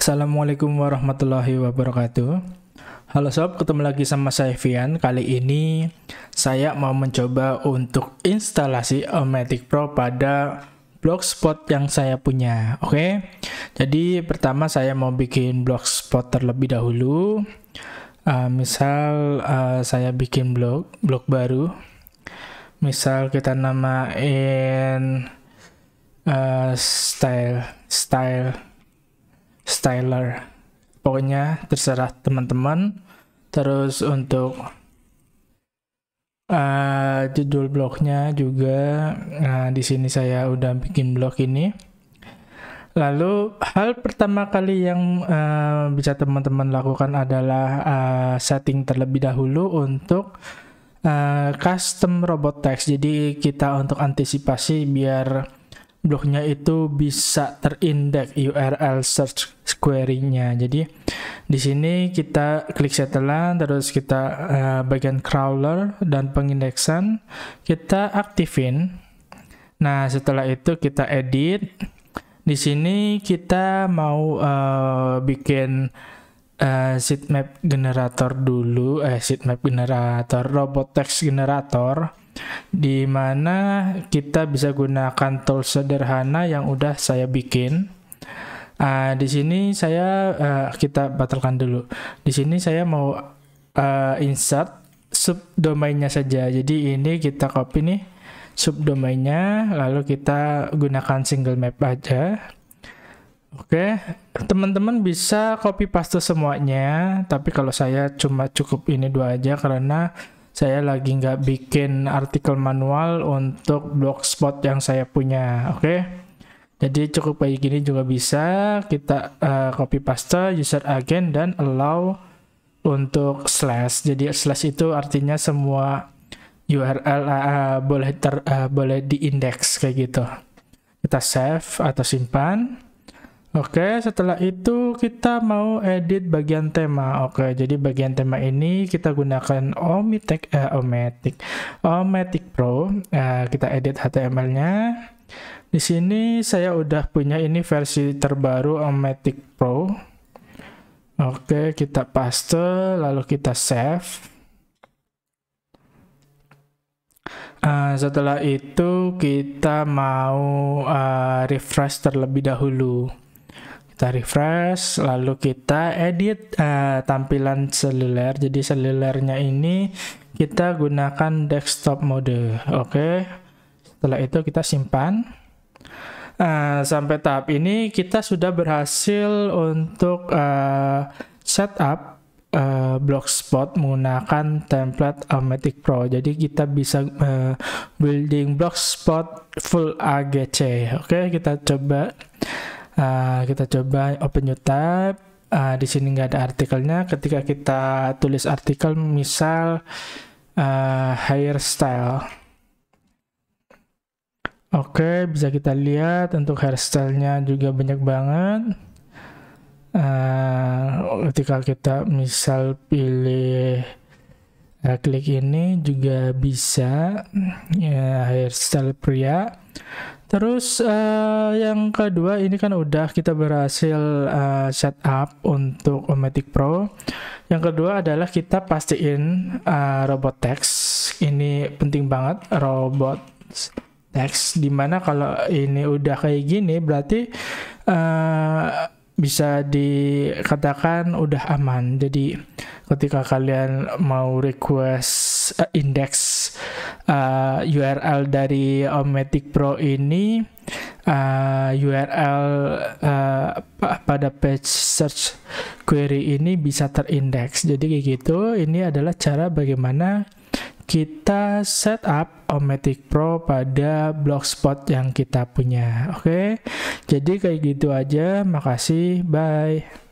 Assalamualaikum warahmatullahi wabarakatuh. Halo sob, ketemu lagi sama saya Vian. Kali ini saya mau mencoba untuk instalasi Omatic Pro pada blogspot yang saya punya. Oke. Jadi pertama saya mau bikin blogspot terlebih dahulu. Uh, misal uh, saya bikin blog blog baru. Misal kita namain uh, style style styler pokoknya terserah teman-teman terus untuk uh, judul blognya juga nah di sini saya udah bikin blog ini lalu hal pertama kali yang uh, bisa teman-teman lakukan adalah uh, setting terlebih dahulu untuk uh, custom robot text jadi kita untuk antisipasi biar bloknya itu bisa terindeks URL search query-nya. Jadi di sini kita klik setelan terus kita uh, bagian crawler dan pengindeksan kita aktifin. Nah, setelah itu kita edit. Di sini kita mau uh, bikin uh, sitmap generator dulu eh sitmap generator robot text generator di mana kita bisa gunakan tools sederhana yang udah saya bikin. Uh, di sini saya uh, kita batalkan dulu. Di sini saya mau uh, insert subdomainnya saja. Jadi ini kita copy nih subdomainnya, lalu kita gunakan single map aja. Oke, teman-teman bisa copy paste semuanya, tapi kalau saya cuma cukup ini dua aja karena saya lagi nggak bikin artikel manual untuk blogspot yang saya punya oke okay? jadi cukup kayak gini juga bisa kita uh, copy paste user agent dan allow untuk slash jadi slash itu artinya semua URL uh, eh, eh, boleh ter, uh, boleh diindeks kayak gitu kita save atau simpan Oke, setelah itu kita mau edit bagian tema. Oke, jadi bagian tema ini kita gunakan Omitek, eh, Omatic Pro. Nah, kita edit HTML-nya. Di sini saya udah punya ini versi terbaru Omatic Pro. Oke, kita paste, lalu kita save. Uh, setelah itu kita mau uh, refresh terlebih dahulu kita refresh lalu kita edit uh, tampilan seluler jadi selulernya ini kita gunakan desktop mode oke okay. setelah itu kita simpan uh, sampai tahap ini kita sudah berhasil untuk uh, setup uh, blogspot menggunakan template Automatic Pro jadi kita bisa uh, building blogspot full AGC oke okay, kita coba Eh, kita coba open new tab uh, di sini nggak ada artikelnya ketika kita tulis artikel misal uh, hairstyle oke okay, bisa kita lihat untuk stylenya juga banyak banget uh, ketika kita misal pilih Nah, klik ini juga bisa ya, hairstyle pria. Terus uh, yang kedua ini kan udah kita berhasil uh, eh, setup untuk Omatic Pro. Yang kedua adalah kita pastiin uh, robot text. Ini penting banget robot text. Dimana kalau ini udah kayak gini berarti uh, bisa dikatakan udah aman. Jadi ketika kalian mau request uh, eh, indeks uh, eh, URL dari Omatic Pro ini uh, eh, URL uh, pada page search query ini bisa terindeks. Jadi kayak gitu, ini adalah cara bagaimana kita setup Omatic Pro pada blogspot yang kita punya. Oke, jadi kayak gitu aja. Makasih, bye.